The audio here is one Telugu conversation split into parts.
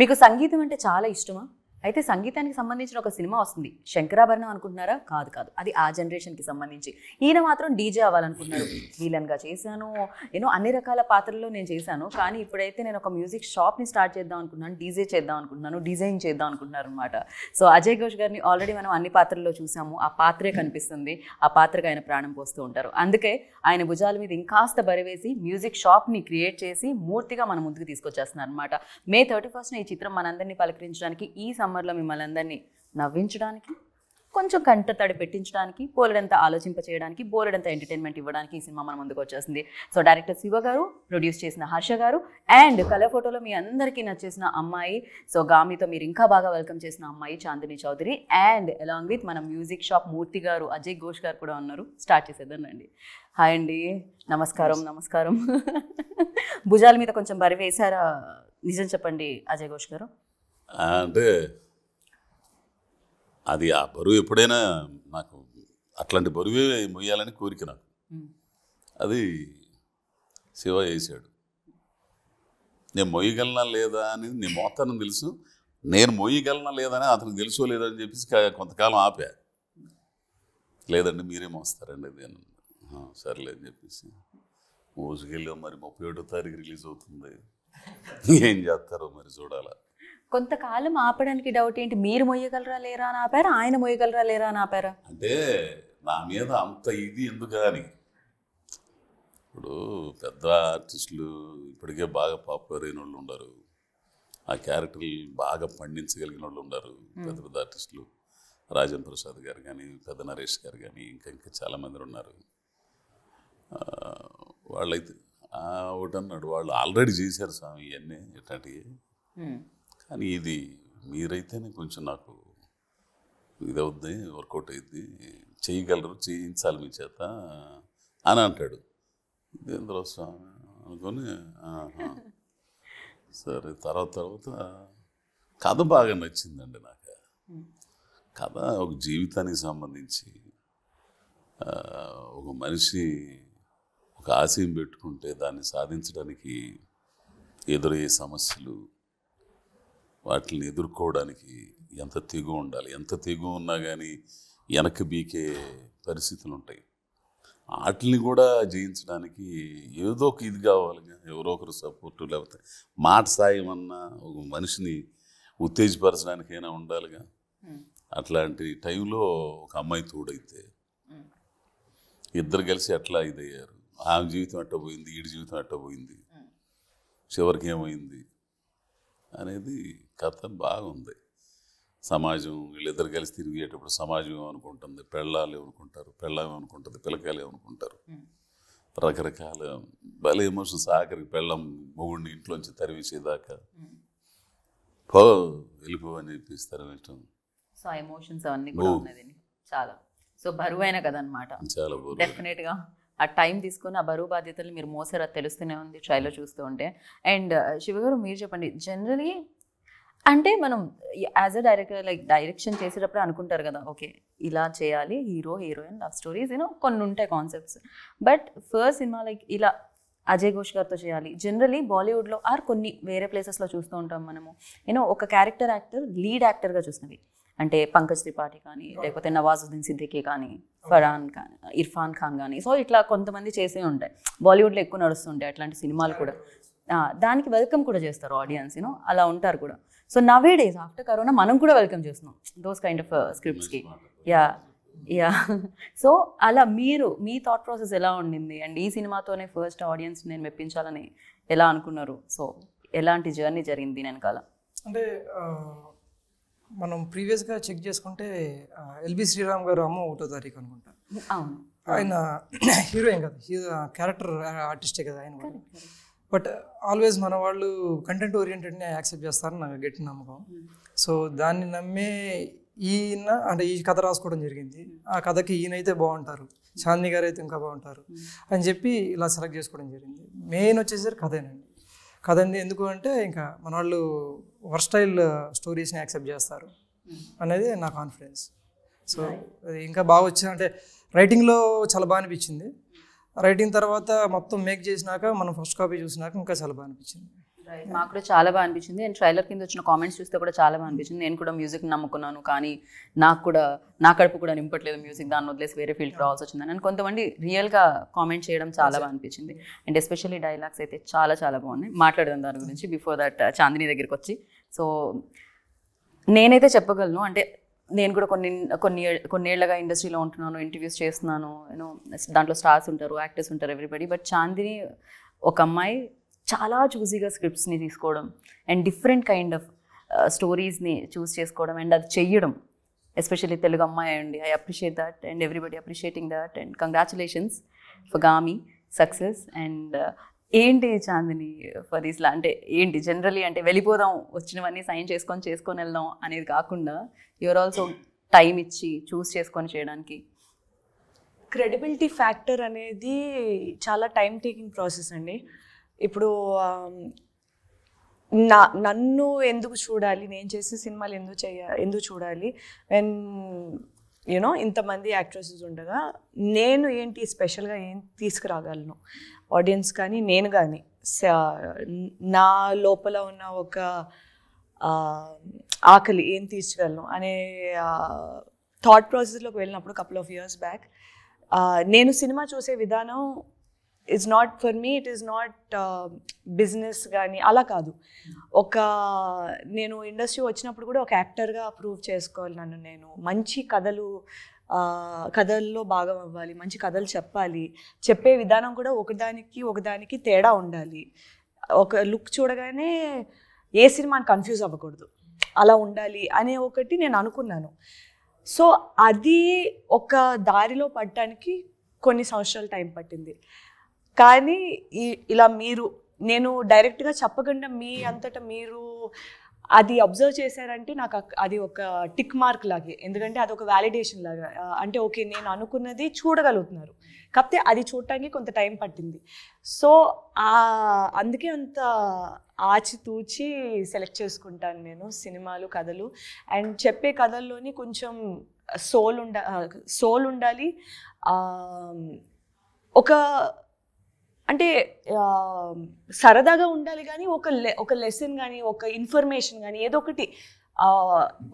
మీకు సంగీతం అంటే చాలా ఇష్టమా అయితే సంగీతానికి సంబంధించిన ఒక సినిమా వస్తుంది శంకరాభరణం అనుకుంటున్నారా కాదు కాదు అది ఆ జనరేషన్కి సంబంధించి ఈయన మాత్రం డీజే అవ్వాలనుకున్నాడు విలన్గా చేశాను నేను అన్ని రకాల పాత్రల్లో నేను చేశాను కానీ ఇప్పుడైతే నేను ఒక మ్యూజిక్ షాప్ని స్టార్ట్ చేద్దాం అనుకున్నాను డీజే చేద్దాం అనుకుంటున్నాను డిజైన్ చేద్దాం అనుకుంటున్నారు అనమాట సో అజయ్ ఘోష్ గారిని ఆల్రెడీ మనం అన్ని పాత్రల్లో చూసాము ఆ పాత్రే కనిపిస్తుంది ఆ పాత్రకు ఆయన ప్రాణం పోస్తూ ఉంటారు అందుకే ఆయన భుజాల మీద ఇంకాస్త బరివేసి మ్యూజిక్ షాప్ని క్రియేట్ చేసి మూర్తిగా మన ముందుకు తీసుకొచ్చేస్తున్నారు అనమాట మే థర్టీ ఫస్ట్ ఈ చిత్రం మనందరినీ పలకరించడానికి ఈ సంబంధం ఛాంబర్లో మిమ్మల్ని అందరినీ నవ్వించడానికి కొంచెం కంట తడి పెట్టించడానికి బోలెడంత ఆలోచింప చేయడానికి బోలెడంత ఎంటర్టైన్మెంట్ ఇవ్వడానికి ఈ సినిమా మన ముందుకు వచ్చేసింది సో డైరెక్టర్ శివ గారు ప్రొడ్యూస్ చేసిన హర్ష గారు అండ్ కలర్ ఫోటోలో మీ అందరికీ నచ్చేసిన అమ్మాయి సో గామితో మీరు ఇంకా బాగా వెల్కమ్ చేసిన అమ్మాయి Chandini Chowdary and along with మన మ్యూజిక్ షాప్ మూర్తి గారు అజయ్ ఘోష్ గారు కూడా ఉన్నారు స్టార్ట్ అండి హాయ్ అండి నమస్కారం నమస్కారం భుజాల మీద కొంచెం బరి వేశారా నిజం చెప్పండి అజయ్ ఘోష్ గారు అంటే అది ఆ బరువు ఎప్పుడైనా నాకు అట్లాంటి బరువే మొయ్యాలని కోరిక నాకు అది శివ చేశాడు నేను మొయ్యగలనా లేదా అని నేను మొత్తాన్ని తెలుసు నేను మొయ్యగలనా లేదని అతనికి తెలుసో లేదని చెప్పేసి కొంతకాలం ఆపా లేదండి మీరే మోస్తారండి నేను సరేలేదని అని చెప్పేసి ఓసుకెళ్ళి మరి ముప్పై ఒకటో తారీఖు రిలీజ్ అవుతుంది ఏం చేస్తారో మరి చూడాలా కొంతకాలం ఆపడానికి డౌట్ ఏంటి మీరు మొయ్యగలరా లేరా అని ఆపారా ఆయన మొయ్యగలరా లేరా అని ఆపారా అంటే నా మీద అంత ఇది ఎందుకు అని ఇప్పుడు పెద్ద ఆర్టిస్టులు ఇప్పటికే బాగా పాపులర్ అయిన వాళ్ళు ఉన్నారు ఆ క్యారెక్టర్లు బాగా పండించగలిగిన వాళ్ళు ఉన్నారు పెద్ద పెద్ద ఆర్టిస్టులు రాజన్ ప్రసాద్ గారు కానీ పెద్ద నరేష్ గారు కానీ ఇంకా ఇంకా చాలామంది ఉన్నారు వాళ్ళైతే ఒకటి అన్నాడు వాళ్ళు ఆల్రెడీ చేశారు స్వామి ఇవన్నీ ఇట్లాంటివి కానీ ఇది మీరైతేనే కొంచెం నాకు ఇది అవుద్ది వర్కౌట్ అయింది చేయగలరు చేయించాలి మీ చేత అని అంటాడు దేంద్ర స్వామి అనుకొని సరే తర్వాత తర్వాత కథ బాగా నచ్చిందండి నాకు కథ ఒక జీవితానికి సంబంధించి ఒక మనిషి ఒక ఆశయం పెట్టుకుంటే దాన్ని సాధించడానికి ఎదురయ్యే సమస్యలు వాటిని ఎదుర్కోవడానికి ఎంత తెగు ఉండాలి ఎంత తెగు ఉన్నా కానీ వెనక్కి బీకే పరిస్థితులు ఉంటాయి వాటిని కూడా జయించడానికి ఏదో ఒక ఇది కావాలి ఎవరో ఒకరు సపోర్టు లేకపోతే మాట సాయం అన్న ఒక మనిషిని ఉత్తేజపరచడానికైనా ఉండాలిగా అట్లాంటి టైంలో ఒక అమ్మాయి తోడైతే ఇద్దరు కలిసి అట్లా ఇదయ్యారు ఆమె జీవితం అట్ట పోయింది వీడి జీవితం అట్ట పోయింది చివరికి ఏమైంది అనేది కథ బాగుంది సమాజం వీళ్ళిద్దరు కలిసి తిరిగేటప్పుడు సమాజం ఏమనుకుంటుంది పెళ్ళాలు ఏమనుకుంటారు పెళ్ళం ఏమనుకుంటుంది పిల్లకాయలు ఏమనుకుంటారు రకరకాల బల ఎమోషన్స్ ఆఖరికి పెళ్ళం మొగుడిని ఇంట్లోంచి తరివేసేదాకా పో వెళ్ళిపో అని చెప్పేసి తరివేయటం సో ఎమోషన్స్ అవన్నీ కూడా చాలా సో బరువైన అనమాట చాలా బరువు డెఫినెట్గా ఆ టైం తీసుకొని ఆ బరువు బాధ్యతలు మీరు మోసారా తెలుస్తూనే ఉంది ట్రైలో చూస్తూ ఉంటే అండ్ శివగారు మీరు చెప్పండి జనరలీ అంటే మనం as a director like direction చేసేటప్పుడు అనుకుంటారు కదా ఓకే ఇలా చేయాలి hero heroine love stories you know కొన్ని ఉంటాయి concepts but first cinema like ఇలా అజయ్ ఘోష్ గారితో చేయాలి జనరలీ బాలీవుడ్లో ఆర్ కొన్ని వేరే ప్లేసెస్లో చూస్తూ ఉంటాం మనము యూనో ఒక క్యారెక్టర్ యాక్టర్ లీడ్ యాక్టర్గా చూసినవి అంటే పంకజ్ త్రిపాఠి కానీ లేకపోతే నవాజుద్దీన్ సిద్దికీ కానీ ఫరాన్ కానీ ఇర్ఫాన్ ఖాన్ కానీ సో ఇట్లా కొంతమంది చేసే ఉంటాయి బాలీవుడ్లో ఎక్కువ నడుస్తుంటాయి అట్లాంటి సినిమాలు కూడా దానికి వెల్కమ్ కూడా చేస్తారు ఆడియన్స్ యూనో అలా ఉంటారు కూడా so nowadays after corona మనం కూడా వెల్కమ్ చేస్తున్నాం దోస్ కైండ్ ఆఫ్ స్క్రిప్ట్స్కి యా యా సో అలా మీరు మీ థాట్ ప్రాసెస్ ఎలా ఉండింది అండ్ ఈ సినిమాతోనే ఫస్ట్ ఆడియన్స్ నేను మెప్పించాలని ఎలా అనుకున్నారు సో ఎలాంటి జర్నీ జరిగింది నేను వెనకాల అంటే మనం ప్రీవియస్గా చెక్ చేసుకుంటే ఎల్బి శ్రీరామ్ గారు అమ్మ ఒకటో తారీఖు అనుకుంటా ఆయన హీరోయిన్ కదా హీరో క్యారెక్టర్ ఆర్టిస్టే కదా ఆయన బట్ ఆల్వేస్ మన వాళ్ళు కంటెంట్ ఓరియంటెడ్ని యాక్సెప్ట్ చేస్తారని నాకు గట్టి నమ్మకం hmm. సో దాన్ని నమ్మే ఈయన అంటే ఈ కథ రాసుకోవడం జరిగింది hmm. ఆ కథకి ఈయనైతే బాగుంటారు hmm. చాందీ గారు అయితే ఇంకా బాగుంటారు అని చెప్పి ఇలా సెలెక్ట్ చేసుకోవడం జరిగింది మెయిన్ వచ్చేసరికి కథేనండి కదండి ఎందుకు అంటే ఇంకా మన వాళ్ళు వర్స్టైల్ స్టోరీస్ని యాక్సెప్ట్ చేస్తారు hmm. అనేది నా కాన్ఫిడెన్స్ సో ఇంకా బాగా వచ్చింది అంటే రైటింగ్లో చాలా బాగా అనిపించింది రైటింగ్ తర్వాత మొత్తం మేక్ చేసినాక మనం ఫస్ట్ కాపీ చూసినాక ఇంకా చాలా బాగా అనిపించింది మాకు కూడా చాలా బాగా అనిపించింది అండ్ ట్రైలర్ కింద వచ్చిన కామెంట్స్ చూస్తే కూడా చాలా బాగా అనిపించింది నేను కూడా మ్యూజిక్ నమ్ముకున్నాను కానీ నాకు కూడా నా కడుపు కూడా నింపట్లేదు మ్యూజిక్ దాన్ని వదిలేసి వేరే ఫీల్డ్ రావాల్సి వచ్చింది అని కొంతమంది రియల్గా కామెంట్ చేయడం చాలా బాగా అనిపించింది అండ్ ఎస్పెషల్లీ డైలాగ్స్ అయితే చాలా చాలా బాగున్నాయి మాట్లాడడం దాని గురించి బిఫోర్ దట్ uh, చాందిని దగ్గరికి వచ్చి సో నేనైతే చెప్పగలను అంటే నేను కూడా కొన్ని కొన్ని కొన్నేళ్లుగా ఇండస్ట్రీలో ఉంటున్నాను ఇంటర్వ్యూస్ చేస్తున్నాను యూనో దాంట్లో స్టార్స్ ఉంటారు యాక్టర్స్ ఉంటారు ఎవ్రీబడి బట్ చాందిని ఒక అమ్మాయి చాలా చూసిగా స్క్రిప్ట్స్ని తీసుకోవడం అండ్ డిఫరెంట్ కైండ్ ఆఫ్ స్టోరీస్ని చూస్ చేసుకోవడం అండ్ అది చెయ్యడం ఎస్పెషల్లీ తెలుగు అమ్మాయి అండి I appreciate that and everybody appreciating that and congratulations for Gaami success and ఏంటి చాందిని ఫర్ ఇస్లా అంటే ఏంటి జనరలీ అంటే వెళ్ళిపోదాం వచ్చినవన్నీ సైన్ చేసుకొని చేసుకొని వెళ్దాం అనేది కాకుండా యువర్ ఆల్సో టైం ఇచ్చి చూస్ చేసుకొని చేయడానికి క్రెడిబిలిటీ ఫ్యాక్టర్ అనేది చాలా టైం టేకింగ్ ప్రాసెస్ అండి ఇప్పుడు నా నన్ను ఎందుకు చూడాలి నేను చేసే సినిమాలు ఎందుకు చేయ ఎందుకు చూడాలి అండ్ యూనో ఇంతమంది యాక్ట్రెసెస్ ఉండగా నేను ఏంటి స్పెషల్గా ఏం తీసుకురాగలను ఆడియన్స్ కానీ నేను కానీ నా లోపల ఉన్న ఒక ఆకలి ఏం తీర్చగలను అనే థాట్ ప్రాసెస్లోకి వెళ్ళినప్పుడు కపుల్ ఆఫ్ ఇయర్స్ బ్యాక్ నేను సినిమా చూసే విధానం it's not for me it is not business కానీ అలా కాదు ఒక నేను ఇండస్ట్రీ వచ్చినప్పుడు కూడా ఒక యాక్టర్గా ప్రూవ్ చేసుకోవాలి నన్ను నేను మంచి కథలు కథల్లో భాగం అవ్వాలి మంచి కథలు చెప్పాలి చెప్పే విధానం కూడా ఒకదానికి ఒకదానికి తేడా ఉండాలి ఒక లుక్ చూడగానే ఏ సినిమా కన్ఫ్యూజ్ అవ్వకూడదు అలా ఉండాలి అనే ఒకటి నేను అనుకున్నాను సో అది ఒక దారిలో పడటానికి కొన్ని సంవత్సరాలు టైం పట్టింది కానీ ఇలా మీరు నేను డైరెక్ట్గా చెప్పకుండా మీ అంతటా మీరు అది అబ్జర్వ్ చేశారంటే నాకు అది ఒక టిక్ మార్క్ లాగే ఎందుకంటే అది ఒక వ్యాలిడేషన్ లాగా అంటే ఓకే నేను అనుకున్నది చూడగలుగుతున్నారు కాకపోతే అది చూడటానికి కొంత టైం పట్టింది సో అందుకే అంత ఆచితూచి సెలెక్ట్ చేసుకుంటాను నేను సినిమాలు కథలు అండ్ చెప్పే కథల్లోని కొంచెం సోల్ ఉండ సోల్ ఉండాలి ఒక అంటే సరదాగా ఉండాలి కానీ ఒక ఒక లెసన్ కానీ ఒక ఇన్ఫర్మేషన్ కానీ ఏదో ఒకటి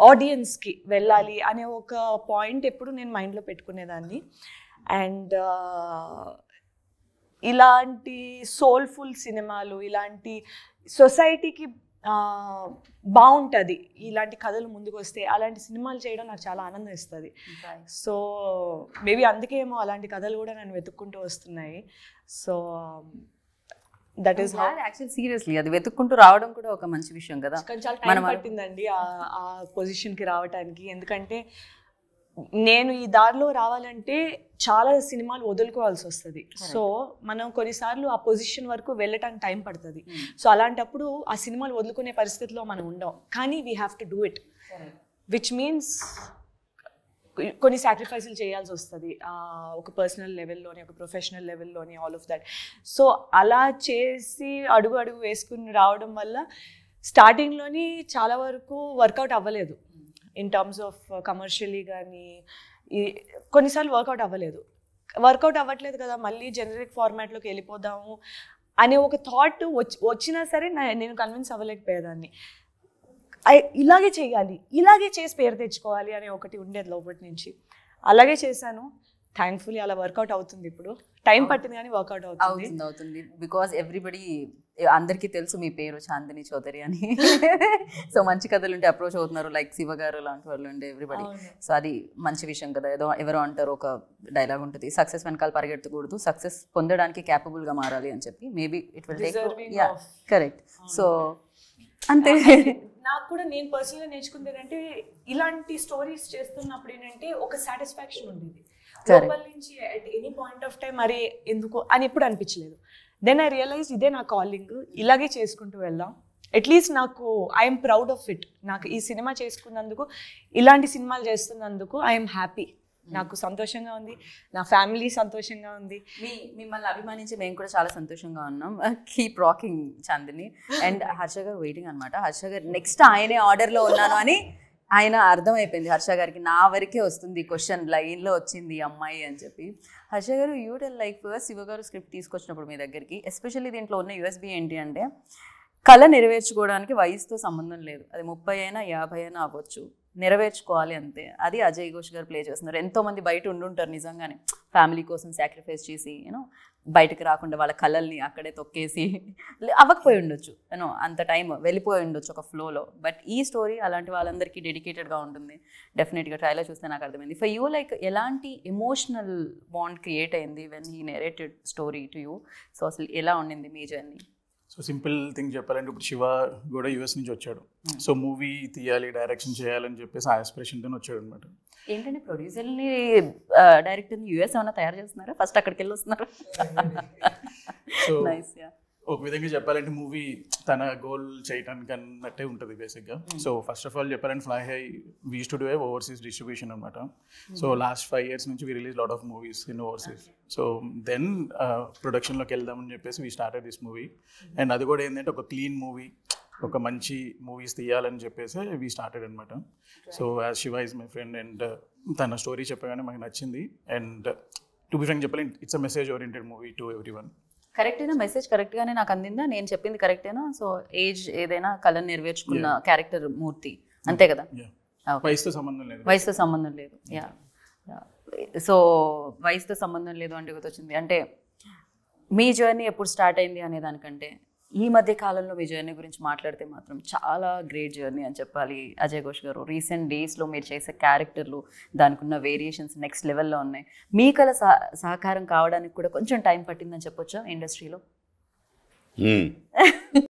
ఆడియన్స్కి వెళ్ళాలి అనే ఒక పాయింట్ ఎప్పుడు నేను మైండ్లో పెట్టుకునేదాన్ని అండ్ ఇలాంటి సోల్ఫుల్ సినిమాలు ఇలాంటి సొసైటీకి బాగుంటుంది ఇలాంటి కథలు ముందుకు వస్తే అలాంటి సినిమాలు చేయడం నాకు చాలా ఆనందం ఇస్తుంది సో మేబీ అందుకేమో అలాంటి కథలు కూడా నన్ను వెతుక్కుంటూ వస్తున్నాయి so that is actual seriously అది వెతుక్కుంటూ రావడం కూడా ఒక మంచి విషయం కదా చాలా టైం పట్టిందండి ఆ పొజిషన్కి రావడానికి ఎందుకంటే నేను ఈ దారిలో రావాలంటే చాలా సినిమాలు వదులుకోవాల్సి వస్తుంది సో మనం కొన్నిసార్లు ఆ పొజిషన్ వరకు వెళ్ళటానికి టైం పడుతుంది hmm. సో అలాంటప్పుడు ఆ సినిమాలు వదులుకునే పరిస్థితిలో మనం ఉండం కానీ we have to do it which means కొన్ని సాక్రిఫైసులు చేయాల్సి వస్తుంది ఒక పర్సనల్ లెవెల్లోని ఒక ప్రొఫెషనల్ లెవెల్లోని ఆల్ ఆఫ్ దట్ సో అలా చేసి అడుగు అడుగు వేసుకుని రావడం వల్ల స్టార్టింగ్లోని చాలా వరకు వర్కౌట్ అవ్వలేదు ఇన్ టర్మ్స్ ఆఫ్ కమర్షియలీ కానీ ఈ కొన్నిసార్లు వర్కౌట్ అవ్వలేదు వర్కౌట్ అవ్వట్లేదు కదా మళ్ళీ జనరిక్ ఫార్మాట్లోకి వెళ్ళిపోదాము అనే ఒక థాట్ వచ్చి వచ్చినా సరే నేను కన్విన్స్ అవ్వలేకపోయేదాన్ని ఇలాగే చేయాలి ఇలాగే చేసి పేరు తెచ్చుకోవాలి అనే ఒకటి ఉండేది లోపటి నుంచి అలాగే చేశాను థ్యాంక్ఫుల్లీ అలా వర్కౌట్ అవుతుంది ఇప్పుడు టైం పట్టింది కానీ వర్కౌట్ అవుతుంది అవుతుంది బికాస్ ఎవ్రీబడి అందరికీ తెలుసు మీ పేరు చాందిని చౌదరి అని సో మంచి కథలు ఉంటే అప్రోచ్ అవుతున్నారు లైక్ శివగారు లాంటి వాళ్ళు ఉండే ఎవ్రీబడి సో అది మంచి విషయం కదా ఏదో ఎవరో అంటారు ఒక డైలాగ్ ఉంటుంది సక్సెస్ వెనకాల పరిగెత్తకూడదు సక్సెస్ పొందడానికి గా మారాలి అని చెప్పి maybe it will take yeah correct so అంతే నాకు కూడా నేను పర్సనల్గా నేర్చుకుంది ఏంటంటే ఇలాంటి స్టోరీస్ చేస్తున్నప్పుడు ఏంటంటే ఒక సాటిస్ఫాక్షన్ ఉండేది లోపల నుంచి at any point of time మరి ఎందుకు అని ఎప్పుడు అనిపించలేదు దెన్ ఐ రియలైజ్ ఇదే నా కాలింగ్ ఇలాగే చేసుకుంటూ వెళ్దాం అట్లీస్ట్ నాకు ఐఎమ్ ప్రౌడ్ ఆఫ్ ఇట్ నాకు ఈ సినిమా చేసుకున్నందుకు ఇలాంటి సినిమాలు చేస్తున్నందుకు ఐఎమ్ హ్యాపీ hmm. నాకు సంతోషంగా ఉంది నా ఫ్యామిలీ సంతోషంగా ఉంది మీ మిమ్మల్ని అభిమానించి మేము కూడా చాలా సంతోషంగా ఉన్నాం keep rocking Chandini and Harsha garu waiting అనమాట హర్ష గారు నెక్స్ట్ ఆయనే ఆర్డర్లో ఉన్నాను అని ఆయన అర్థమైపోయింది హర్ష గారికి నా వరకే వస్తుంది క్వశ్చన్ లైన్లో వచ్చింది అమ్మాయి అని చెప్పి హర్ష గారు యూటెల్ లైఫ్ uh, శివ గారు స్క్రిప్ట్ తీసుకొచ్చినప్పుడు మీ దగ్గరికి ఎస్పెషల్లీ దీంట్లో ఉన్న యూఎస్బి ఏంటి అంటే కళ నెరవేర్చుకోవడానికి వయసుతో సంబంధం లేదు అది ముప్పై అయినా యాభై అయినా అవ్వచ్చు నెరవేర్చుకోవాలి అంతే అది అజయ్ ఘోష్ గారు ప్లే చేస్తున్నారు ఎంతోమంది బయట ఉండుంటారు నిజంగానే ఫ్యామిలీ కోసం సాక్రిఫైస్ చేసి యూనో బయటకు రాకుండా వాళ్ళ కళల్ని అక్కడే తొక్కేసి అవ్వకపోయి ఉండొచ్చు యూనో అంత టైం వెళ్ళిపోయి ఉండొచ్చు ఒక ఫ్లోలో బట్ ఈ స్టోరీ అలాంటి వాళ్ళందరికీ డెడికేటెడ్గా ఉంటుంది డెఫినెట్గా ట్రైలో చూస్తే నాకు అర్థమైంది ఫర్ యూ లైక్ ఎలాంటి ఎమోషనల్ బాండ్ క్రియేట్ అయింది when he narrated story to you so అసలు ఎలా ఉండింది మీ జర్నీ సో సింపుల్ థింగ్ చెప్పాలంటే ఇప్పుడు శివ కూడా యూఎస్ నుంచి వచ్చాడు hmm. సో మూవీ తీయాలి డైరెక్షన్ చేయాలని చెప్పేసి ఆ ఆస్పిరేషన్తో వచ్చాడు అనమాట ఏంటంటే ప్రొడ్యూసర్ని డైరెక్టర్ని యూఎస్ ఏమైనా తయారు చేస్తున్నారా ఫస్ట్ అక్కడికి వెళ్ళి వస్తున్నారు ఒక విధంగా చెప్పాలంటే మూవీ తన గోల్ చేయడానికి అన్నట్టే ఉంటుంది బేసిక్గా so hmm. First of all చెప్పాలంటే fly high we to do overseas distribution అనమాట సో లాస్ట్ ఫైవ్ ఇయర్స్ నుంచి we release lot of movies in overseas so then ప్రొడక్షన్లోకి వెళ్దామని చెప్పేసి we started this movie and అది కూడా ఏంటంటే ఒక క్లీన్ మూవీ ఒక మంచి మూవీస్ తీయాలని చెప్పేసి వీ స్టార్టెడ్ అనమాట so as Shiva is my friend and తన స్టోరీ చెప్పగానే మాకు నచ్చింది అండ్ టు బి ఫ్రెండ్ చెప్పాలి it's a message oriented movie to everyone కరెక్టేనా మెసేజ్ కరెక్ట్గానే నాకు అందిందా నేను చెప్పింది కరెక్టేనా సో ఏజ్ ఏదైనా కళను నెరవేర్చుకున్న క్యారెక్టర్ మూర్తి అంతే కదా ah, వయసుతో సంబంధం లేదు వయసుతో సంబంధం లేదు యా సో వయసుతో సంబంధం లేదు అంటే గుర్తొచ్చింది అంటే మీ జర్నీ ఎప్పుడు స్టార్ట్ అయింది అనే దానికంటే ఈ మధ్య కాలంలో మీ జర్నీ గురించి మాట్లాడితే మాత్రం చాలా గ్రేట్ జర్నీ అని చెప్పాలి అజయ్ ఘోష్ గారు రీసెంట్ డేస్లో మీరు చేసే క్యారెక్టర్లు దానికి ఉన్న వేరియేషన్స్ నెక్స్ట్ లెవెల్లో ఉన్నాయి మీ కల సహకారం కావడానికి కూడా కొంచెం టైం పట్టిందని చెప్పొచ్చా ఇండస్ట్రీలో